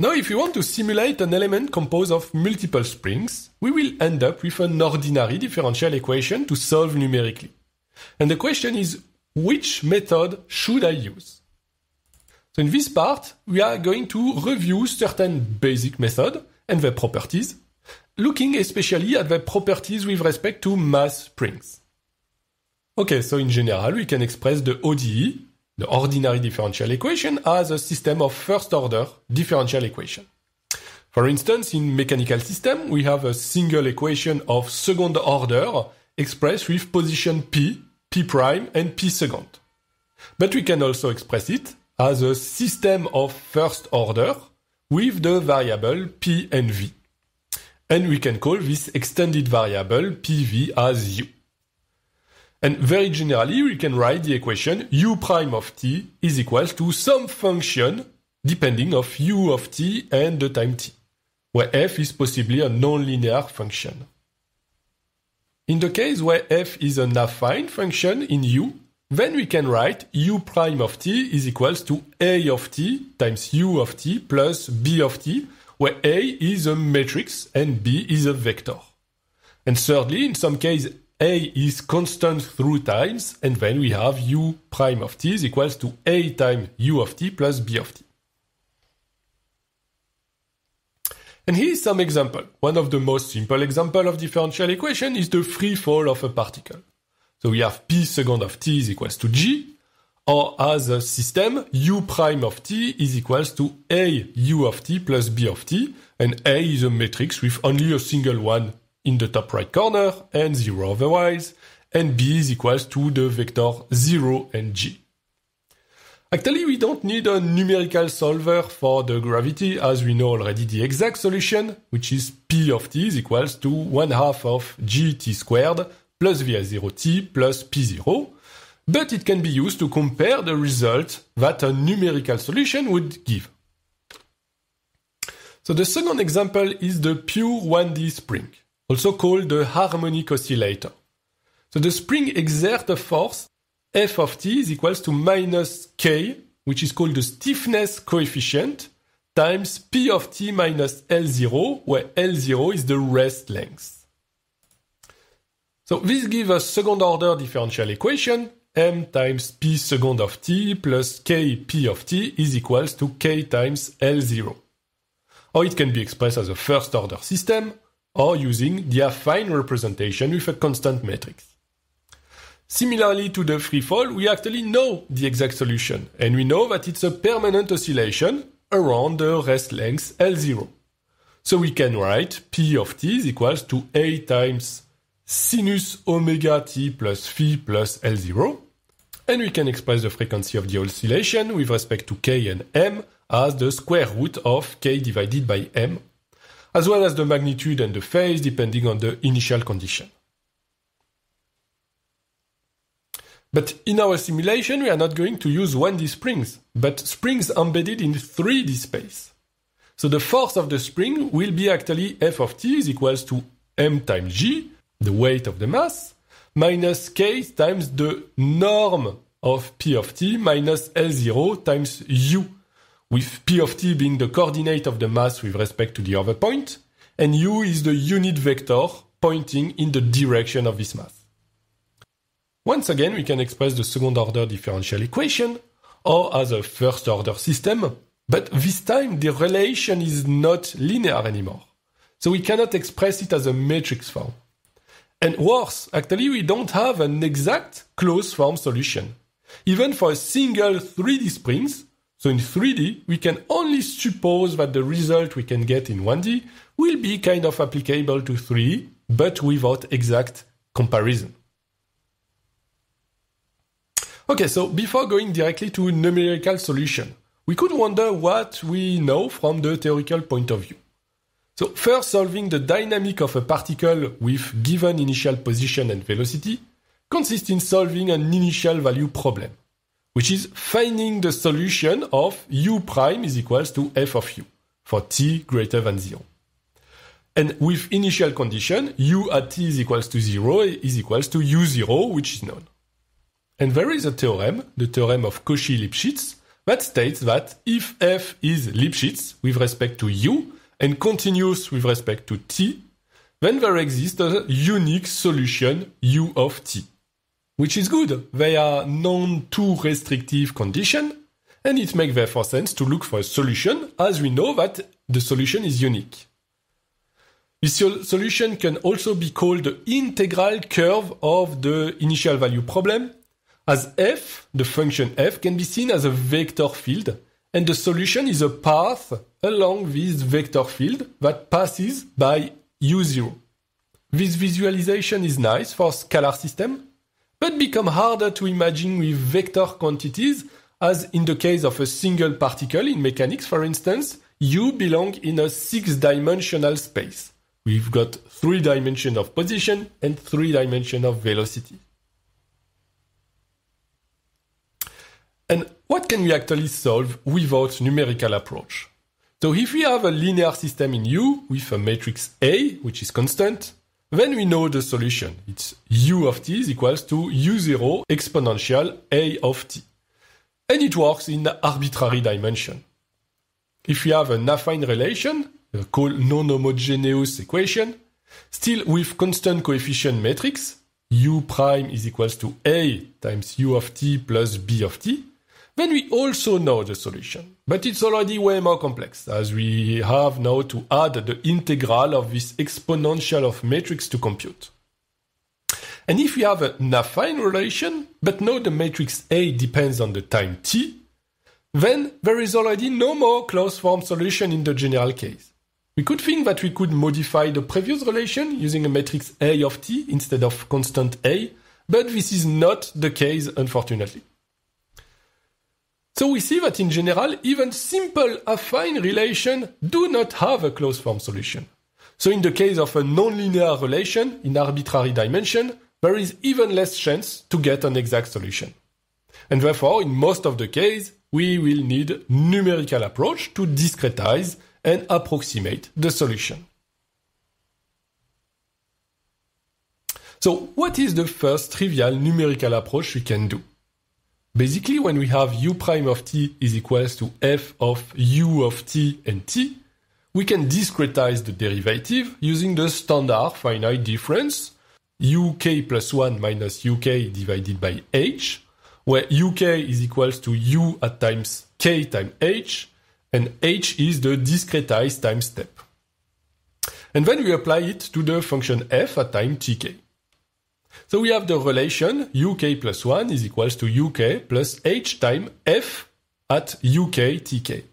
Now, if we want to simulate an element composed of multiple springs, we will end up with an ordinary differential equation to solve numerically. And the question is, which method should I use? So in this part, we are going to review certain basic methods and their properties, looking especially at their properties with respect to mass springs. Okay, so in general, we can express the ODE the ordinary differential equation as a system of first order differential equation. For instance, in mechanical system, we have a single equation of second order expressed with position p, p prime, and p second. But we can also express it as a system of first order with the variable p and v. And we can call this extended variable pv as u. And very generally, we can write the equation u prime of t is equal to some function depending of u of t and the time t, where f is possibly a nonlinear function. In the case where f is an affine function in u, then we can write u prime of t is equal to a of t times u of t plus b of t, where a is a matrix and b is a vector. And thirdly, in some case, a is constant through times, and then we have u prime of t is equals to A times u of t plus b of t. And here is some example. One of the most simple example of differential equation is the free fall of a particle. So we have p second of t is equals to g, or as a system, u prime of t is equals to a u of t plus b of t, and a is a matrix with only a single one in the top right corner and 0 otherwise, and b is equals to the vector 0 and g. Actually, we don't need a numerical solver for the gravity as we know already the exact solution, which is p of t is equals to 1 half of gt squared plus v 0 t plus p0, but it can be used to compare the result that a numerical solution would give. So the second example is the pure 1D spring also called the harmonic oscillator. So the spring exerts a force, f of t is equals to minus k, which is called the stiffness coefficient, times p of t minus L0, where L0 is the rest length. So this gives a second order differential equation, m times p second of t plus k p of t is equals to k times L0. Or it can be expressed as a first order system, or using the affine representation with a constant matrix. Similarly to the free fall, we actually know the exact solution, and we know that it's a permanent oscillation around the rest length L0. So we can write P of t is equals to A times sinus omega t plus phi plus L0, and we can express the frequency of the oscillation with respect to k and m as the square root of k divided by m as well as the magnitude and the phase depending on the initial condition. But in our simulation, we are not going to use 1D springs, but springs embedded in 3D space. So the force of the spring will be actually F of t is equals to m times g, the weight of the mass, minus k times the norm of p of t minus L0 times u, with P of t being the coordinate of the mass with respect to the other point, and u is the unit vector pointing in the direction of this mass. Once again, we can express the second order differential equation or as a first order system, but this time the relation is not linear anymore. So we cannot express it as a matrix form. And worse, actually, we don't have an exact closed form solution. Even for a single 3D springs, so in 3D, we can only suppose that the result we can get in 1D will be kind of applicable to 3D, but without exact comparison. Okay, so before going directly to a numerical solution, we could wonder what we know from the theoretical point of view. So first solving the dynamic of a particle with given initial position and velocity consists in solving an initial value problem which is finding the solution of u prime is equals to f of u for t greater than 0. And with initial condition, u at t is equals to 0 is equals to u0, which is known. And there is a theorem, the theorem of Cauchy-Lipschitz, that states that if f is Lipschitz with respect to u and continuous with respect to t, then there exists a unique solution u of t which is good. They are non too restrictive condition, and it makes therefore sense to look for a solution as we know that the solution is unique. This solution can also be called the integral curve of the initial value problem, as f, the function f, can be seen as a vector field, and the solution is a path along this vector field that passes by u0. This visualization is nice for scalar system but become harder to imagine with vector quantities, as in the case of a single particle in mechanics, for instance, you belong in a six-dimensional space. We've got three dimensions of position and three dimensions of velocity. And what can we actually solve without numerical approach? So if we have a linear system in U with a matrix A, which is constant, then we know the solution. It's u of t is equals to u0 exponential a of t. And it works in arbitrary dimension. If we have an affine relation, called non-homogeneous equation, still with constant coefficient matrix, u prime is equals to a times u of t plus b of t, then we also know the solution. But it's already way more complex, as we have now to add the integral of this exponential of matrix to compute. And if we have an affine relation, but now the matrix A depends on the time t, then there is already no more closed form solution in the general case. We could think that we could modify the previous relation using a matrix A of t instead of constant A, but this is not the case, unfortunately. So we see that in general, even simple affine relations do not have a closed form solution. So in the case of a nonlinear relation in arbitrary dimension, there is even less chance to get an exact solution. And therefore, in most of the case, we will need numerical approach to discretize and approximate the solution. So what is the first trivial numerical approach we can do? Basically, when we have u prime of t is equals to f of u of t and t, we can discretize the derivative using the standard finite difference uk plus 1 minus uk divided by h, where uk is equals to u at times k times h, and h is the discretized time step. And then we apply it to the function f at time tk. So we have the relation uk plus 1 is equals to uk plus h times f at uk tk.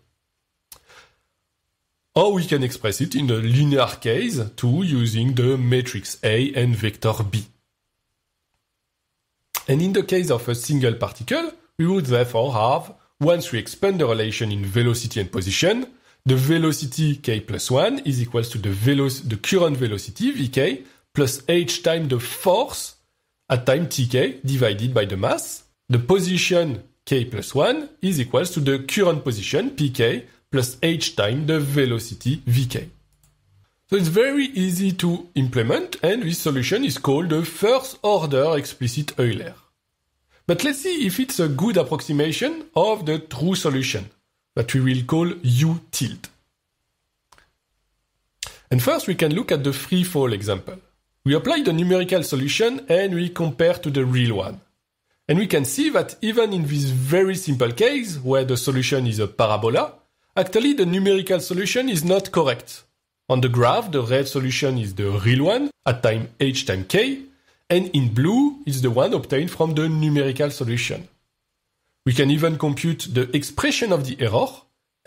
Or we can express it in a linear case too using the matrix A and vector B. And in the case of a single particle, we would therefore have, once we expand the relation in velocity and position, the velocity k plus 1 is equals to the, the current velocity vk plus h times the force at time tk divided by the mass. The position k plus 1 is equal to the current position pk plus h times the velocity vk. So it's very easy to implement and this solution is called the first order explicit Euler. But let's see if it's a good approximation of the true solution that we will call U tilde. And first we can look at the free fall example. We apply the numerical solution and we compare to the real one. And we can see that even in this very simple case, where the solution is a parabola, actually the numerical solution is not correct. On the graph, the red solution is the real one at time h times k, and in blue is the one obtained from the numerical solution. We can even compute the expression of the error,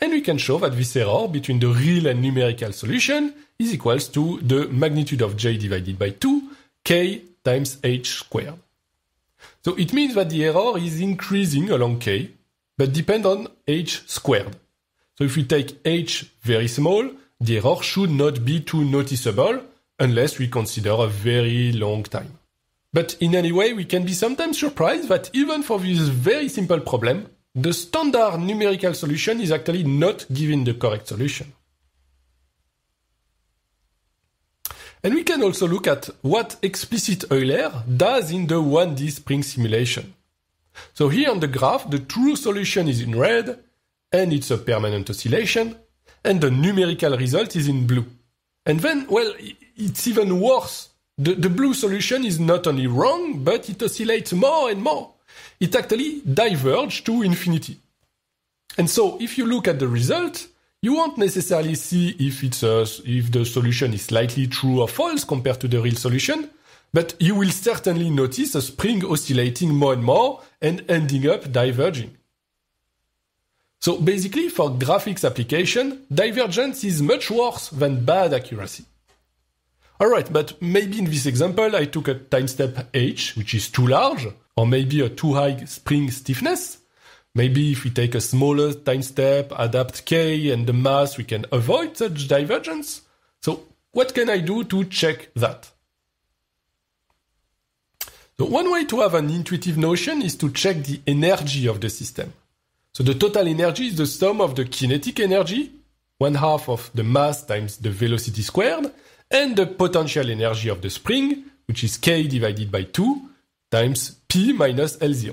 and we can show that this error between the real and numerical solution is equals to the magnitude of j divided by 2 k times h squared. So it means that the error is increasing along k, but depend on h squared. So if we take h very small, the error should not be too noticeable unless we consider a very long time. But in any way, we can be sometimes surprised that even for this very simple problem, the standard numerical solution is actually not giving the correct solution. And we can also look at what explicit Euler does in the 1D spring simulation. So here on the graph, the true solution is in red, and it's a permanent oscillation, and the numerical result is in blue. And then, well, it's even worse. The, the blue solution is not only wrong, but it oscillates more and more it actually diverged to infinity. And so if you look at the result, you won't necessarily see if it's a, if the solution is slightly true or false compared to the real solution, but you will certainly notice a spring oscillating more and more and ending up diverging. So basically, for graphics application, divergence is much worse than bad accuracy. Alright, but maybe in this example I took a time step h, which is too large, or maybe a too high spring stiffness. Maybe if we take a smaller time step, adapt K and the mass, we can avoid such divergence. So what can I do to check that? So one way to have an intuitive notion is to check the energy of the system. So the total energy is the sum of the kinetic energy, one half of the mass times the velocity squared, and the potential energy of the spring, which is k divided by 2 times T minus L0.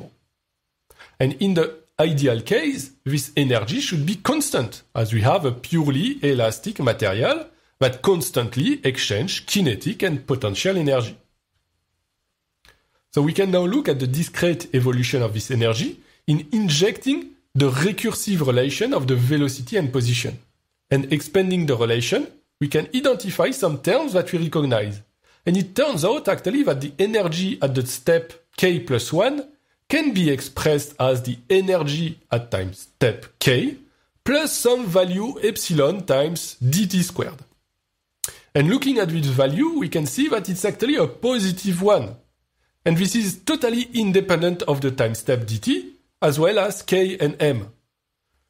And in the ideal case, this energy should be constant, as we have a purely elastic material that constantly exchange kinetic and potential energy. So we can now look at the discrete evolution of this energy in injecting the recursive relation of the velocity and position. And expanding the relation, we can identify some terms that we recognize. And it turns out actually that the energy at the step k plus 1 can be expressed as the energy at time step k plus some value epsilon times dt squared. And looking at this value, we can see that it's actually a positive one. And this is totally independent of the time step dt, as well as k and m.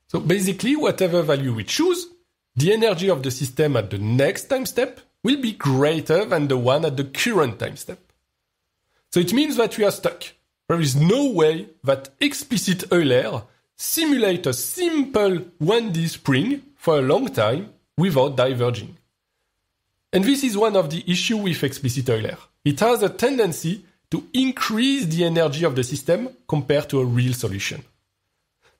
So basically, whatever value we choose, the energy of the system at the next time step will be greater than the one at the current time step. So it means that we are stuck. There is no way that explicit Euler simulate a simple 1D spring for a long time without diverging. And this is one of the issues with explicit Euler. It has a tendency to increase the energy of the system compared to a real solution.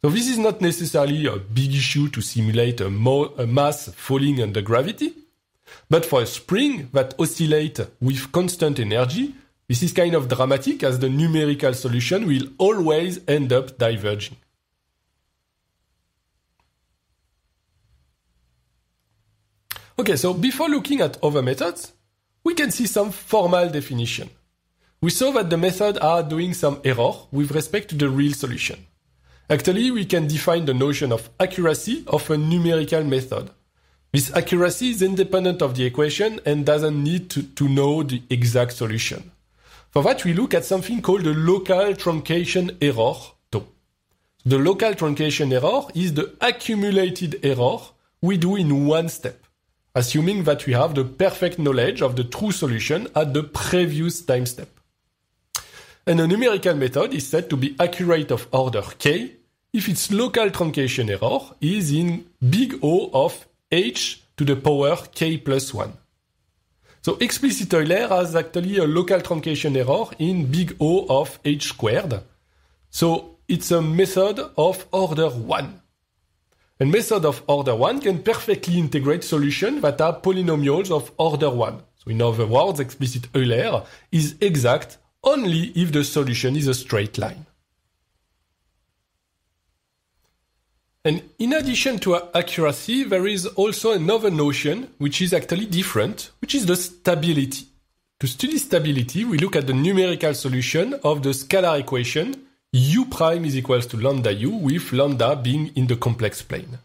So this is not necessarily a big issue to simulate a, mo- a mass falling under gravity, but for a spring that oscillates with constant energy, this is kind of dramatic as the numerical solution will always end up diverging. Okay, so before looking at other methods, we can see some formal definition. We saw that the method are doing some error with respect to the real solution. Actually, we can define the notion of accuracy of a numerical method. This accuracy is independent of the equation and doesn't need to, to know the exact solution. For that, we look at something called the local truncation error The local truncation error is the accumulated error we do in one step, assuming that we have the perfect knowledge of the true solution at the previous time step. And a numerical method is said to be accurate of order k if its local truncation error is in big O of h to the power k plus 1. So explicit Euler has actually a local truncation error in big O of h squared. So it's a method of order 1. A method of order 1 can perfectly integrate solutions that are polynomials of order 1. So in other words, explicit Euler is exact only if the solution is a straight line. And in addition to accuracy, there is also another notion which is actually different, which is the stability. To study stability, we look at the numerical solution of the scalar equation u prime is equals to lambda u with lambda being in the complex plane.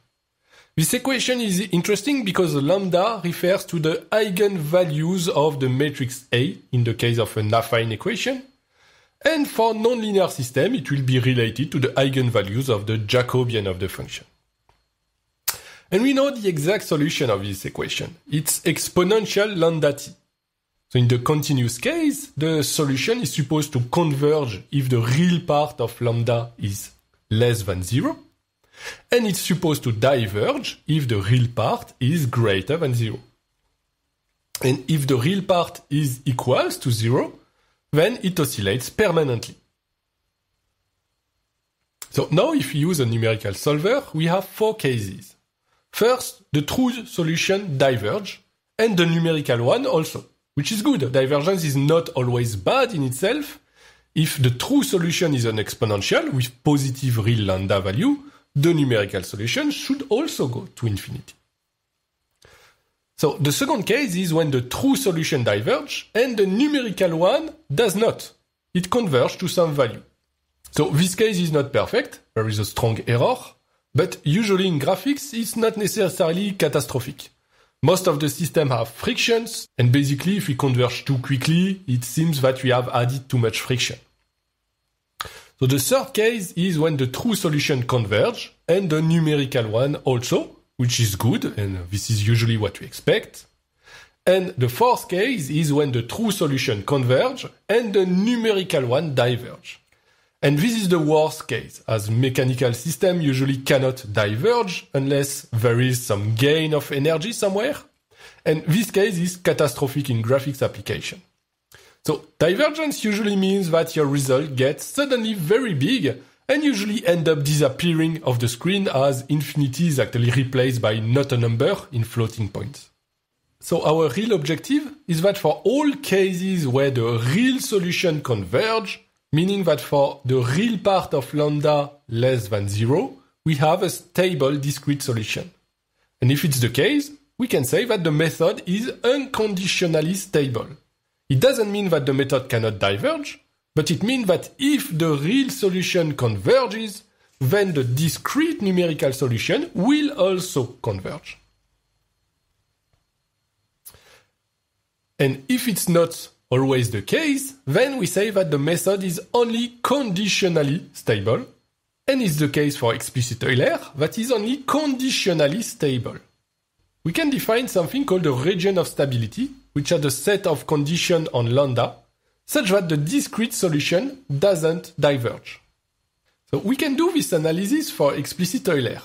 This equation is interesting because lambda refers to the eigenvalues of the matrix A in the case of an affine equation and for nonlinear system, it will be related to the eigenvalues of the Jacobian of the function. And we know the exact solution of this equation. It's exponential lambda t. So in the continuous case, the solution is supposed to converge if the real part of lambda is less than zero. And it's supposed to diverge if the real part is greater than zero. And if the real part is equals to zero, then it oscillates permanently. So now if we use a numerical solver, we have four cases. First, the true solution diverge, and the numerical one also, which is good. Divergence is not always bad in itself. If the true solution is an exponential with positive real lambda value, the numerical solution should also go to infinity. So the second case is when the true solution diverges and the numerical one does not. It converges to some value. So this case is not perfect. There is a strong error. But usually in graphics, it's not necessarily catastrophic. Most of the system have frictions, and basically if we converge too quickly, it seems that we have added too much friction. So the third case is when the true solution converges and the numerical one also which is good, and this is usually what we expect. And the fourth case is when the true solution converge and the numerical one diverge. And this is the worst case, as mechanical system usually cannot diverge unless there is some gain of energy somewhere. And this case is catastrophic in graphics application. So divergence usually means that your result gets suddenly very big and usually end up disappearing off the screen as infinity is actually replaced by not a number in floating points. So our real objective is that for all cases where the real solution converge, meaning that for the real part of lambda less than zero, we have a stable discrete solution. And if it's the case, we can say that the method is unconditionally stable. It doesn't mean that the method cannot diverge, but it means that if the real solution converges, then the discrete numerical solution will also converge. And if it's not always the case, then we say that the method is only conditionally stable, and is the case for explicit Euler that is only conditionally stable. We can define something called a region of stability, which are the set of conditions on lambda, such that the discrete solution doesn't diverge. So we can do this analysis for explicit Euler.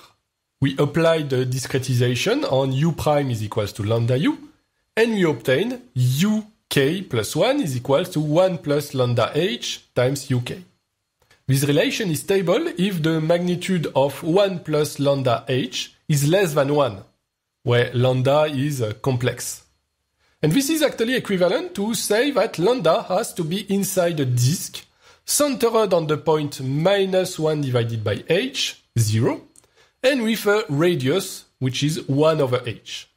We apply the discretization on u prime is equal to lambda u, and we obtain uk plus 1 is equal to 1 plus lambda h times uk. This relation is stable if the magnitude of 1 plus lambda h is less than 1, where lambda is uh, complex. And this is actually equivalent to say that lambda has to be inside a disk centered on the point minus 1 divided by h, 0, and with a radius which is 1 over h.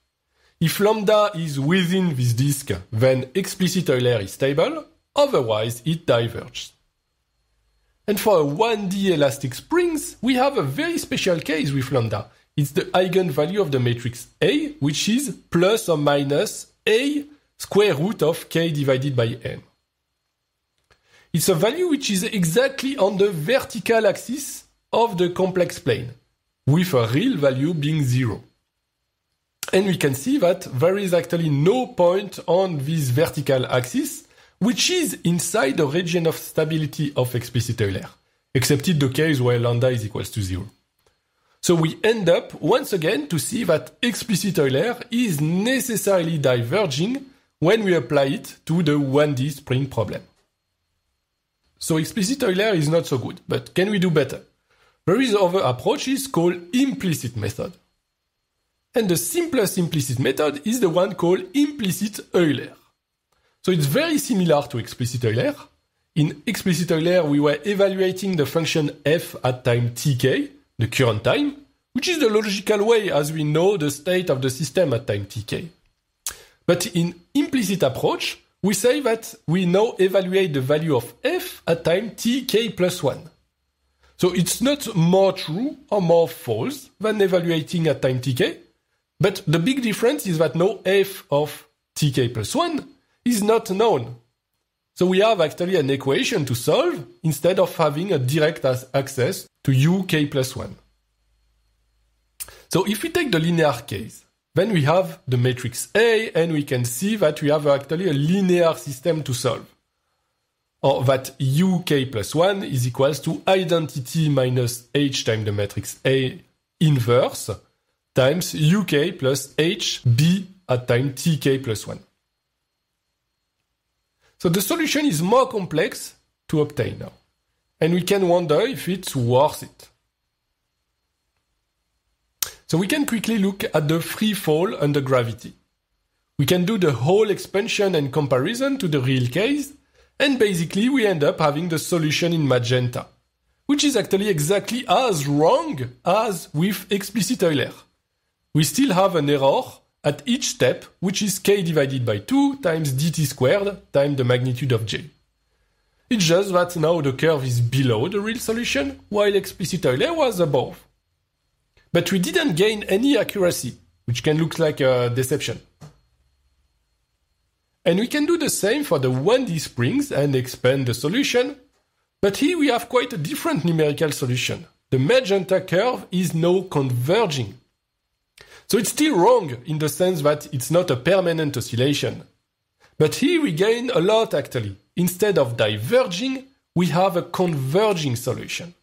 If lambda is within this disk, then explicit Euler is stable, otherwise it diverges. And for a 1D elastic springs, we have a very special case with lambda. It's the eigenvalue of the matrix A, which is plus or minus a square root of k divided by n. It's a value which is exactly on the vertical axis of the complex plane, with a real value being zero. And we can see that there is actually no point on this vertical axis, which is inside the region of stability of explicit Euler, except in the case where lambda is equals to zero. So we end up once again to see that explicit Euler is necessarily diverging when we apply it to the 1D spring problem. So explicit Euler is not so good, but can we do better? There is other approaches called implicit method. And the simplest implicit method is the one called implicit Euler. So it's very similar to explicit Euler. In explicit Euler, we were evaluating the function f at time tk, the current time, which is the logical way as we know the state of the system at time tk. But in implicit approach, we say that we now evaluate the value of f at time tk plus 1. So it's not more true or more false than evaluating at time tk, but the big difference is that now f of tk plus 1 is not known. So we have actually an equation to solve instead of having a direct access to u k plus 1. So if we take the linear case, then we have the matrix A and we can see that we have actually a linear system to solve. Or that uk plus 1 is equals to identity minus h times the matrix A inverse times uk plus h b at time tk plus 1. So the solution is more complex to obtain now and we can wonder if it's worth it. So we can quickly look at the free fall under gravity. We can do the whole expansion and comparison to the real case, and basically we end up having the solution in magenta, which is actually exactly as wrong as with explicit Euler. We still have an error at each step, which is k divided by 2 times dt squared times the magnitude of j. It's just that now the curve is below the real solution, while explicit Euler was above. But we didn't gain any accuracy, which can look like a deception. And we can do the same for the 1D springs and expand the solution, but here we have quite a different numerical solution. The magenta curve is now converging. So it's still wrong in the sense that it's not a permanent oscillation. But here we gain a lot actually. Instead of diverging, we have a converging solution.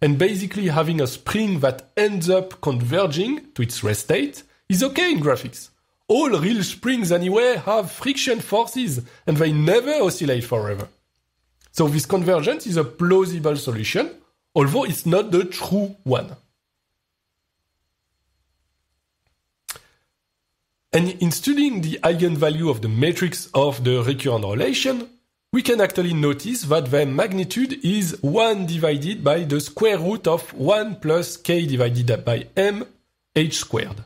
And basically having a spring that ends up converging to its rest state is okay in graphics. All real springs anyway have friction forces and they never oscillate forever. So this convergence is a plausible solution, although it's not the true one. And in studying the eigenvalue of the matrix of the recurrent relation, we can actually notice that the magnitude is 1 divided by the square root of 1 plus k divided by m h squared,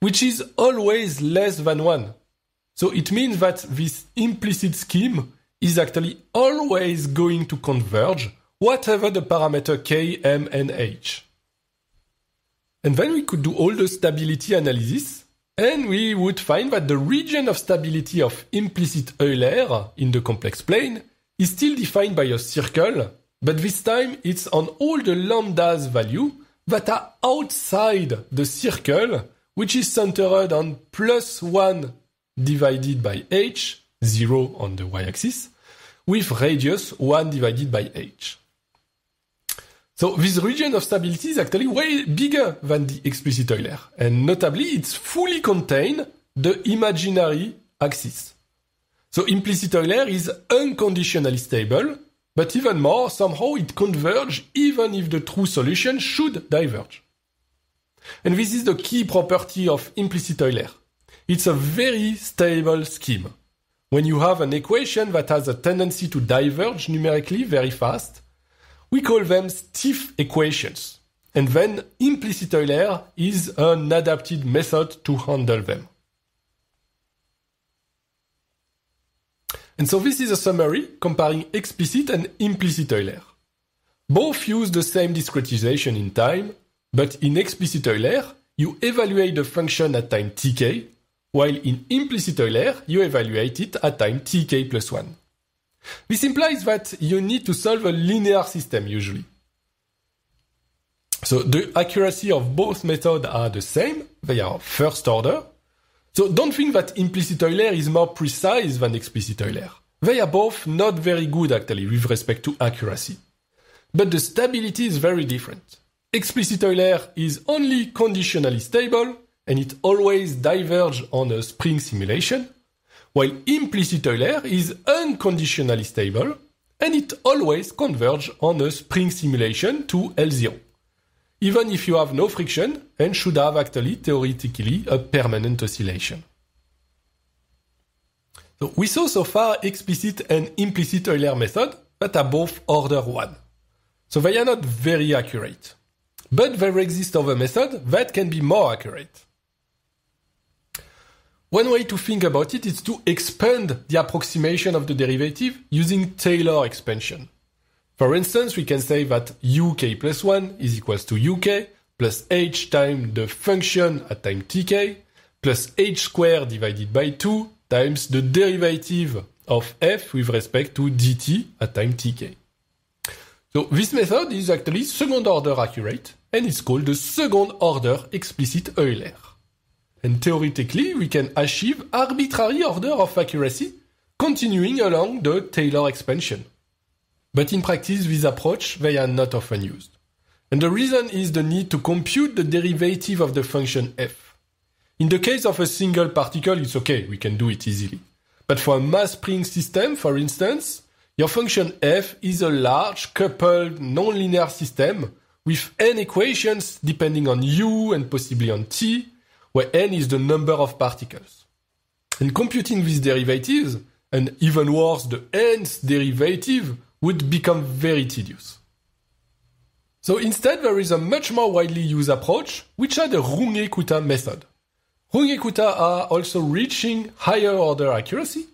which is always less than 1. So it means that this implicit scheme is actually always going to converge whatever the parameter k, m, and h. And then we could do all the stability analysis and we would find that the region of stability of implicit Euler in the complex plane is still defined by a circle, but this time it's on all the lambdas value that are outside the circle, which is centered on plus 1 divided by h, 0 on the y-axis, with radius 1 divided by h. So this region of stability is actually way bigger than the explicit Euler, and notably it's fully contained the imaginary axis. So implicit Euler is unconditionally stable, but even more, somehow it converges even if the true solution should diverge. And this is the key property of implicit Euler. It's a very stable scheme. When you have an equation that has a tendency to diverge numerically very fast, we call them stiff equations. And then implicit Euler is an adapted method to handle them. And so this is a summary comparing explicit and implicit Euler. Both use the same discretization in time, but in explicit Euler, you evaluate the function at time tk, while in implicit Euler, you evaluate it at time tk plus 1. This implies that you need to solve a linear system usually. So the accuracy of both methods are the same. They are first order. So don't think that implicit Euler is more precise than explicit Euler. They are both not very good actually with respect to accuracy. But the stability is very different. Explicit Euler is only conditionally stable and it always diverges on a spring simulation, while implicit Euler is unconditionally stable, and it always converges on a spring simulation to L0, even if you have no friction and should have actually theoretically a permanent oscillation. So we saw so far explicit and implicit Euler method that are both order 1. So they are not very accurate. But there exists other method that can be more accurate. One way to think about it is to expand the approximation of the derivative using Taylor expansion. For instance, we can say that uk plus 1 is equals to uk plus h times the function at time tk plus h squared divided by 2 times the derivative of f with respect to dt at time tk. So this method is actually second order accurate and it's called the second order explicit Euler and theoretically we can achieve arbitrary order of accuracy continuing along the Taylor expansion. But in practice, this approach, they are not often used. And the reason is the need to compute the derivative of the function f. In the case of a single particle, it's okay, we can do it easily. But for a mass spring system, for instance, your function f is a large coupled nonlinear system with n equations depending on u and possibly on t, where n is the number of particles. In computing these derivatives, and even worse, the nth derivative would become very tedious. So instead, there is a much more widely used approach, which are the Runge-Kutta method. Runge-Kutta are also reaching higher order accuracy,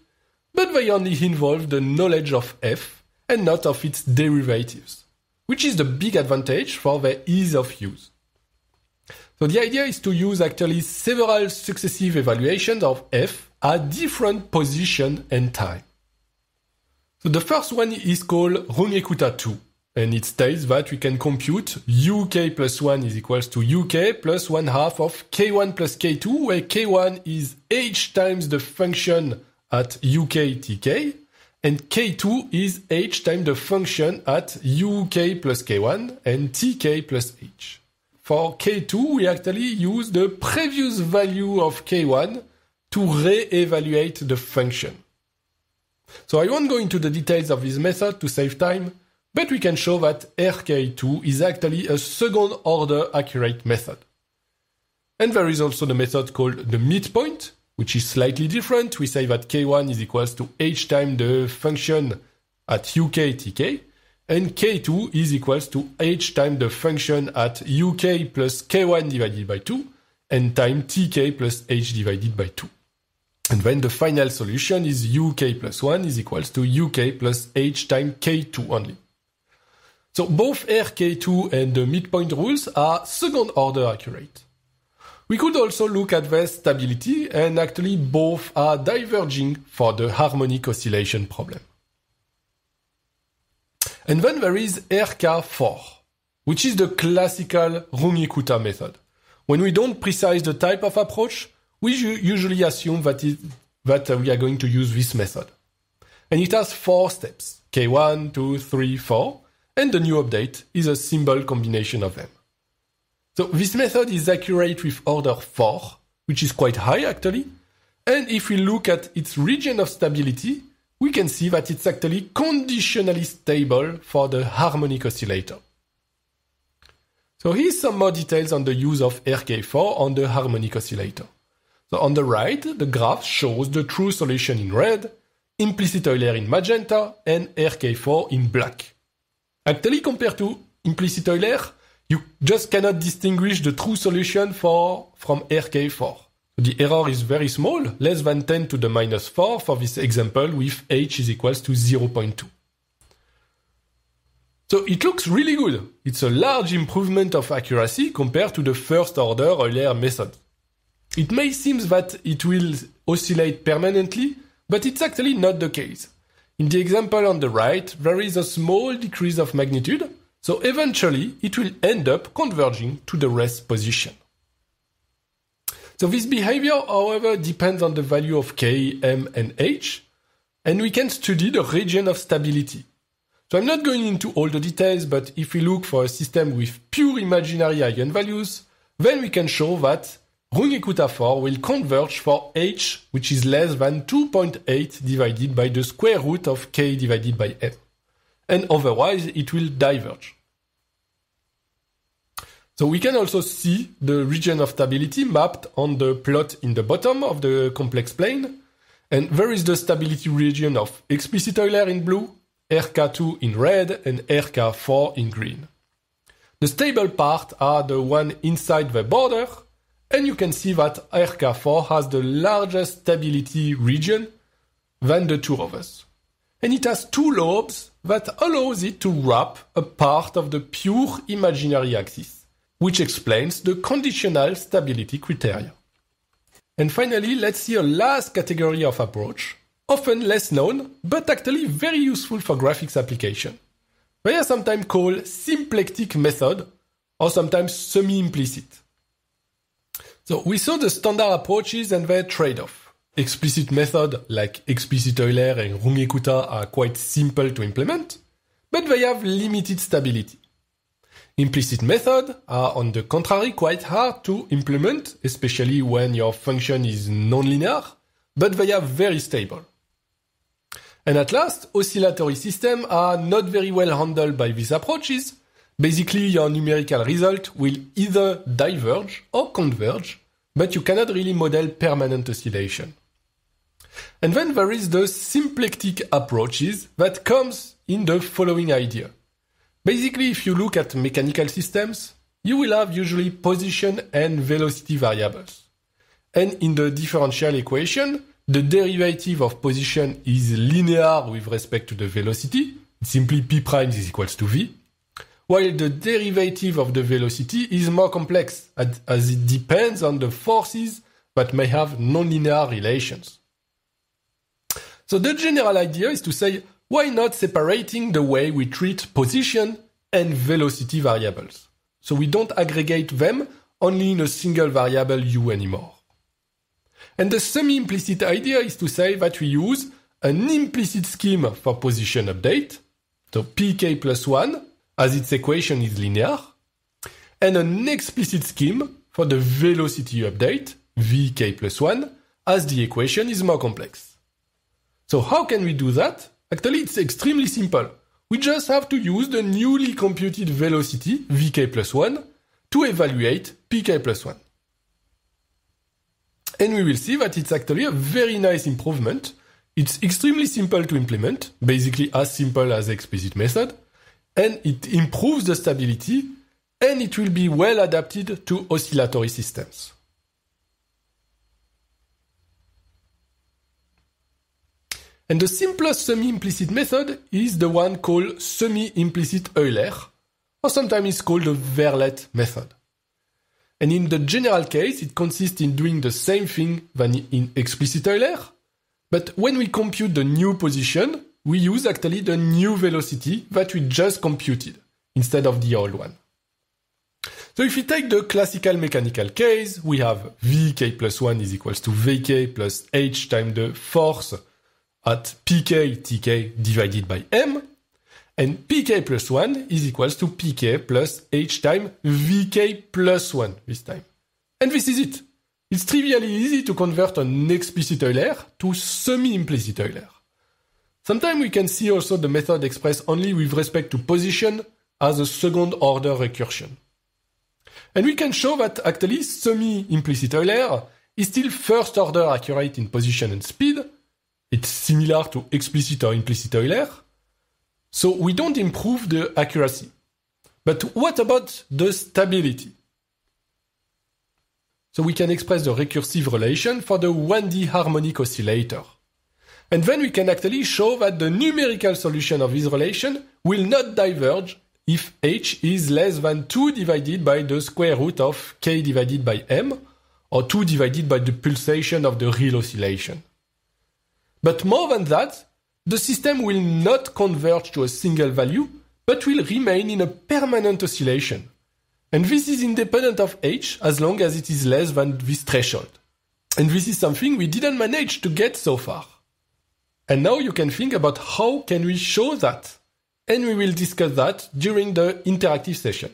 but they only involve the knowledge of f and not of its derivatives, which is the big advantage for their ease of use. So the idea is to use actually several successive evaluations of f at different position and time. So the first one is called Runge-Kutta 2, and it states that we can compute uk plus 1 is equals to uk plus 1 half of k1 plus k2, where k1 is h times the function at uk tk, and k2 is h times the function at uk plus k1 and tk plus h. For K2, we actually use the previous value of K1 to re-evaluate the function. So I won't go into the details of this method to save time, but we can show that RK2 is actually a second order accurate method. And there is also the method called the midpoint, which is slightly different. We say that K1 is equals to H times the function at UK TK and k2 is equals to h times the function at uk plus k1 divided by 2 and time tk plus h divided by 2. And then the final solution is uk plus 1 is equals to uk plus h times k2 only. So both RK2 and the midpoint rules are second order accurate. We could also look at their stability and actually both are diverging for the harmonic oscillation problem. And then there is RK4, which is the classical Runge-Kutta method. When we don't precise the type of approach, we usually assume that, it, that uh, we are going to use this method. And it has four steps, K1, 2, 3, 4, and the new update is a simple combination of them. So this method is accurate with order 4, which is quite high actually, and if we look at its region of stability, we can see that it's actually conditionally stable for the harmonic oscillator. So here's some more details on the use of RK4 on the harmonic oscillator. So on the right, the graph shows the true solution in red, implicit Euler in magenta, and RK4 in black. Actually, compared to implicit Euler, you just cannot distinguish the true solution for, from RK4 the error is very small, less than 10 to the minus 4 for this example with h is equals to 0.2. So it looks really good. It's a large improvement of accuracy compared to the first order Euler method. It may seem that it will oscillate permanently, but it's actually not the case. In the example on the right, there is a small decrease of magnitude, so eventually it will end up converging to the rest position. So this behavior, however, depends on the value of K, M, and H, and we can study the region of stability. So I'm not going into all the details, but if we look for a system with pure imaginary eigenvalues, then we can show that Runge-Kutta 4 will converge for h, which is less than 2.8 divided by the square root of k divided by m. And otherwise, it will diverge. So we can also see the region of stability mapped on the plot in the bottom of the complex plane. And there is the stability region of explicit Euler in blue, RK2 in red, and RK4 in green. The stable part are the one inside the border, and you can see that RK4 has the largest stability region than the two of us. And it has two lobes that allows it to wrap a part of the pure imaginary axis which explains the conditional stability criteria. And finally, let's see a last category of approach, often less known, but actually very useful for graphics application. They are sometimes called symplectic method, or sometimes semi-implicit. So we saw the standard approaches and their trade-off. Explicit method like explicit Euler and Runge-Kutta are quite simple to implement, but they have limited stability. Implicit methods are on the contrary quite hard to implement, especially when your function is nonlinear, but they are very stable. And at last, oscillatory systems are not very well handled by these approaches. Basically, your numerical result will either diverge or converge, but you cannot really model permanent oscillation. And then there is the symplectic approaches that comes in the following idea. Basically, if you look at mechanical systems, you will have usually position and velocity variables. And in the differential equation, the derivative of position is linear with respect to the velocity, simply p prime is equal to v, while the derivative of the velocity is more complex as it depends on the forces that may have nonlinear relations. So the general idea is to say why not separating the way we treat position and velocity variables? So we don't aggregate them only in a single variable u anymore. And the semi-implicit idea is to say that we use an implicit scheme for position update, so pk plus 1, as its equation is linear, and an explicit scheme for the velocity update, vk plus 1, as the equation is more complex. So how can we do that? Actually, it's extremely simple. We just have to use the newly computed velocity, vk plus 1, to evaluate pk plus 1. And we will see that it's actually a very nice improvement. It's extremely simple to implement, basically as simple as the explicit method, and it improves the stability, and it will be well adapted to oscillatory systems. And the simplest semi-implicit method is the one called semi-implicit Euler, or sometimes it's called the Verlet method. And in the general case, it consists in doing the same thing than in explicit Euler, but when we compute the new position, we use actually the new velocity that we just computed instead of the old one. So if we take the classical mechanical case, we have vk plus 1 is equals to vk plus h times the force at pk tk divided by m, and pk plus 1 is equals to pk plus h time vk plus 1 this time. And this is it. It's trivially easy to convert an explicit Euler to semi-implicit Euler. Sometimes we can see also the method expressed only with respect to position as a second order recursion. And we can show that actually semi-implicit Euler is still first order accurate in position and speed, it's similar to explicit or implicit Euler. So we don't improve the accuracy. But what about the stability? So we can express the recursive relation for the 1D harmonic oscillator. And then we can actually show that the numerical solution of this relation will not diverge if h is less than 2 divided by the square root of k divided by m, or 2 divided by the pulsation of the real oscillation. But more than that, the system will not converge to a single value, but will remain in a permanent oscillation. And this is independent of h as long as it is less than this threshold. And this is something we didn't manage to get so far. And now you can think about how can we show that? And we will discuss that during the interactive session.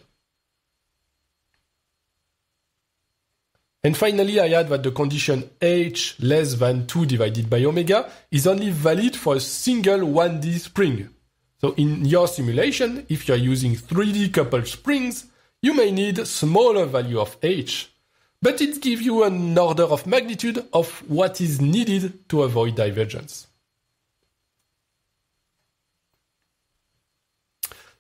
And finally, I add that the condition h less than 2 divided by omega is only valid for a single 1D spring. So in your simulation, if you're using 3D coupled springs, you may need smaller value of h. But it gives you an order of magnitude of what is needed to avoid divergence.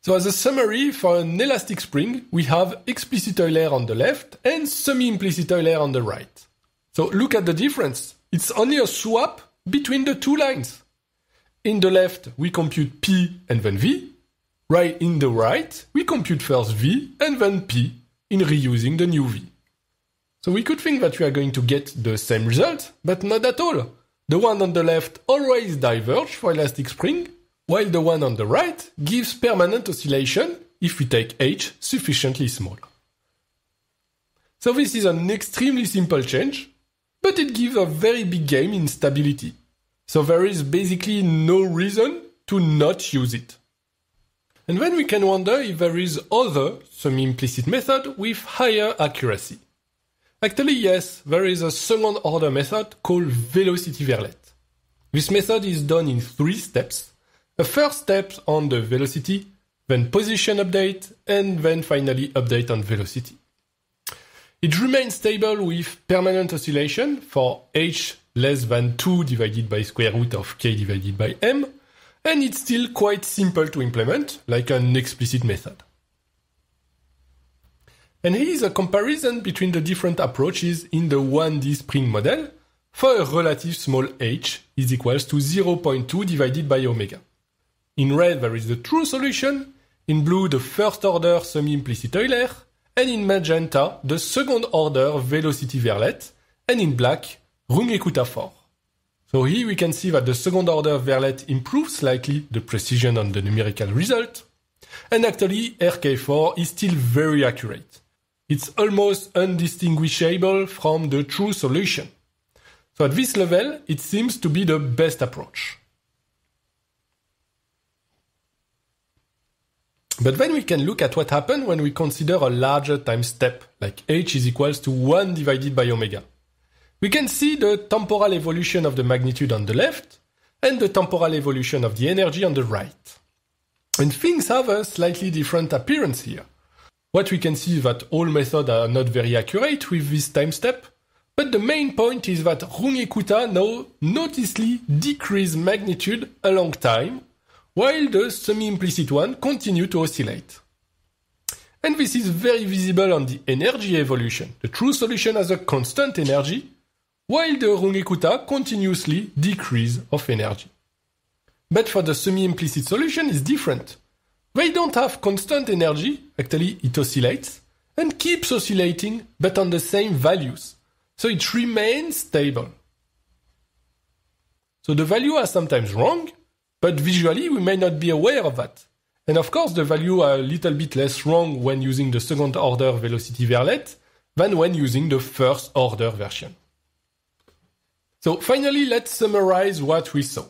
So as a summary for an elastic spring, we have explicit Euler on the left and semi-implicit Euler on the right. So look at the difference. It's only a swap between the two lines. In the left, we compute P and then V. Right in the right, we compute first V and then P in reusing the new V. So we could think that we are going to get the same result, but not at all. The one on the left always diverge for elastic spring, while the one on the right gives permanent oscillation if we take h sufficiently small. So this is an extremely simple change, but it gives a very big gain in stability. So there is basically no reason to not use it. And then we can wonder if there is other, some implicit method with higher accuracy. Actually, yes, there is a second order method called velocity verlet. This method is done in three steps. A first step on the velocity, then position update, and then finally update on velocity. It remains stable with permanent oscillation for h less than 2 divided by square root of k divided by m, and it's still quite simple to implement, like an explicit method. And here is a comparison between the different approaches in the 1D spring model for a relative small h is equals to 0.2 divided by omega. In red there is the true solution, in blue the first order semi-implicit Euler, and in magenta the second order velocity Verlet, and in black Runge-Kutta-4. So here we can see that the second order Verlet improves slightly the precision on the numerical result, and actually RK4 is still very accurate. It's almost undistinguishable from the true solution. So at this level, it seems to be the best approach. But then we can look at what happened when we consider a larger time step, like h is equals to 1 divided by omega. We can see the temporal evolution of the magnitude on the left and the temporal evolution of the energy on the right. And things have a slightly different appearance here. What we can see is that all methods are not very accurate with this time step, but the main point is that Runge-Kutta now noticeably decrease magnitude along time, while the semi-implicit one continue to oscillate. And this is very visible on the energy evolution. The true solution has a constant energy, while the Runge-Kutta continuously decrease of energy. But for the semi-implicit solution is different. They don't have constant energy, actually it oscillates, and keeps oscillating but on the same values, so it remains stable. So the value are sometimes wrong, but visually we may not be aware of that. And of course, the value are a little bit less wrong when using the second order velocity verlet than when using the first order version. So finally, let's summarize what we saw.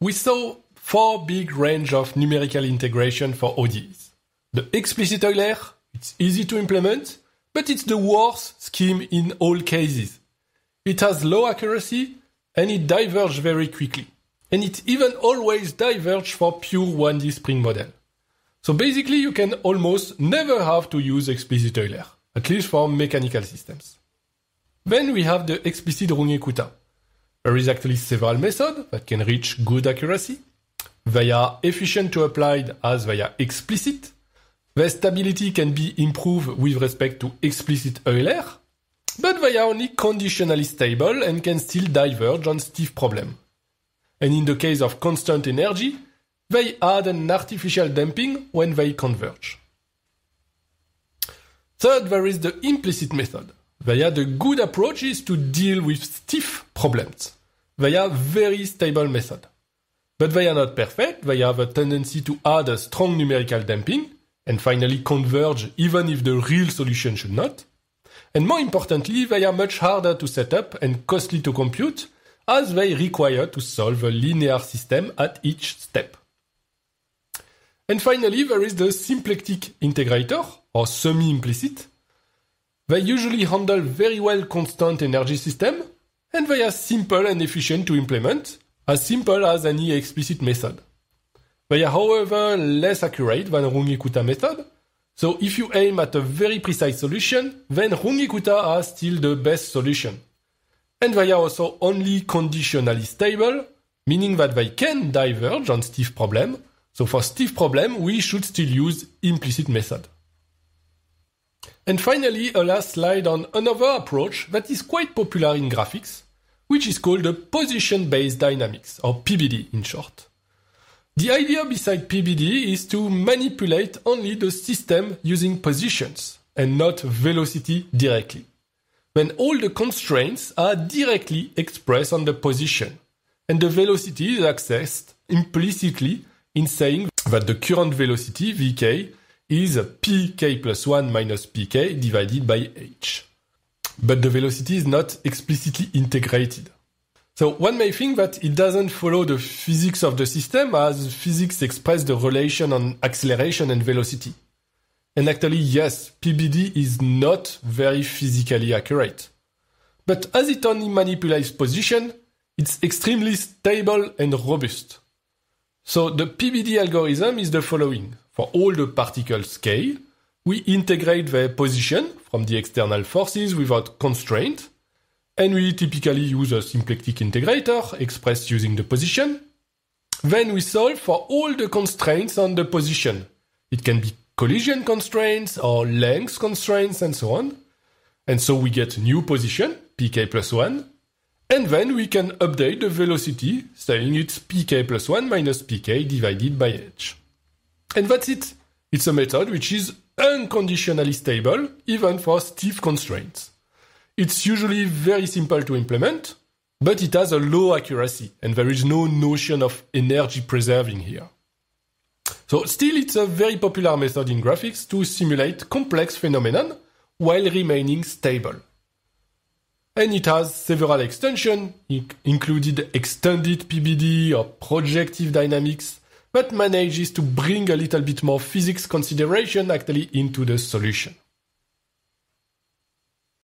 We saw four big range of numerical integration for ODEs. The explicit Euler, it's easy to implement, but it's the worst scheme in all cases. It has low accuracy and it diverges very quickly and it even always diverges for pure 1D Spring model. So basically you can almost never have to use explicit Euler, at least for mechanical systems. Then we have the explicit Runge-Kutta. There is actually several methods that can reach good accuracy. They are efficient to applied as they are explicit. Their stability can be improved with respect to explicit Euler, but they are only conditionally stable and can still diverge on stiff problems and in the case of constant energy, they add an artificial damping when they converge. Third, there is the implicit method. They are the good approaches to deal with stiff problems. They are very stable method. But they are not perfect, they have a tendency to add a strong numerical damping, and finally converge even if the real solution should not. And more importantly, they are much harder to set up and costly to compute, as they require to solve a linear system at each step. And finally, there is the symplectic integrator, or semi-implicit. They usually handle very well constant energy system, and they are simple and efficient to implement, as simple as any explicit method. They are, however, less accurate than Runge-Kutta method, so if you aim at a very precise solution, then Runge-Kutta are still the best solution. And they are also only conditionally stable, meaning that they can diverge on stiff problem. So for stiff problem, we should still use implicit method. And finally, a last slide on another approach that is quite popular in graphics, which is called the position-based dynamics, or PBD in short. The idea beside PBD is to manipulate only the system using positions and not velocity directly when all the constraints are directly expressed on the position, and the velocity is accessed implicitly in saying that the current velocity, vk, is pk plus 1 minus pk divided by h. But the velocity is not explicitly integrated. So one may think that it doesn't follow the physics of the system as physics express the relation on acceleration and velocity. And actually, yes, PBD is not very physically accurate. But as it only manipulates position, it's extremely stable and robust. So the PBD algorithm is the following. For all the particles' scale, we integrate their position from the external forces without constraint, and we typically use a symplectic integrator expressed using the position. Then we solve for all the constraints on the position. It can be collision constraints or length constraints and so on. And so we get new position, pk plus 1, and then we can update the velocity, saying it's pk plus 1 minus pk divided by h. And that's it. It's a method which is unconditionally stable, even for stiff constraints. It's usually very simple to implement, but it has a low accuracy, and there is no notion of energy preserving here. So still it's a very popular method in graphics to simulate complex phenomenon while remaining stable. And it has several extensions, included extended PBD or projective dynamics, but manages to bring a little bit more physics consideration actually into the solution.